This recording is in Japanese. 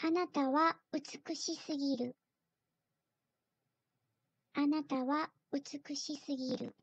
あなたは美しすぎる。あなたは美しすぎる。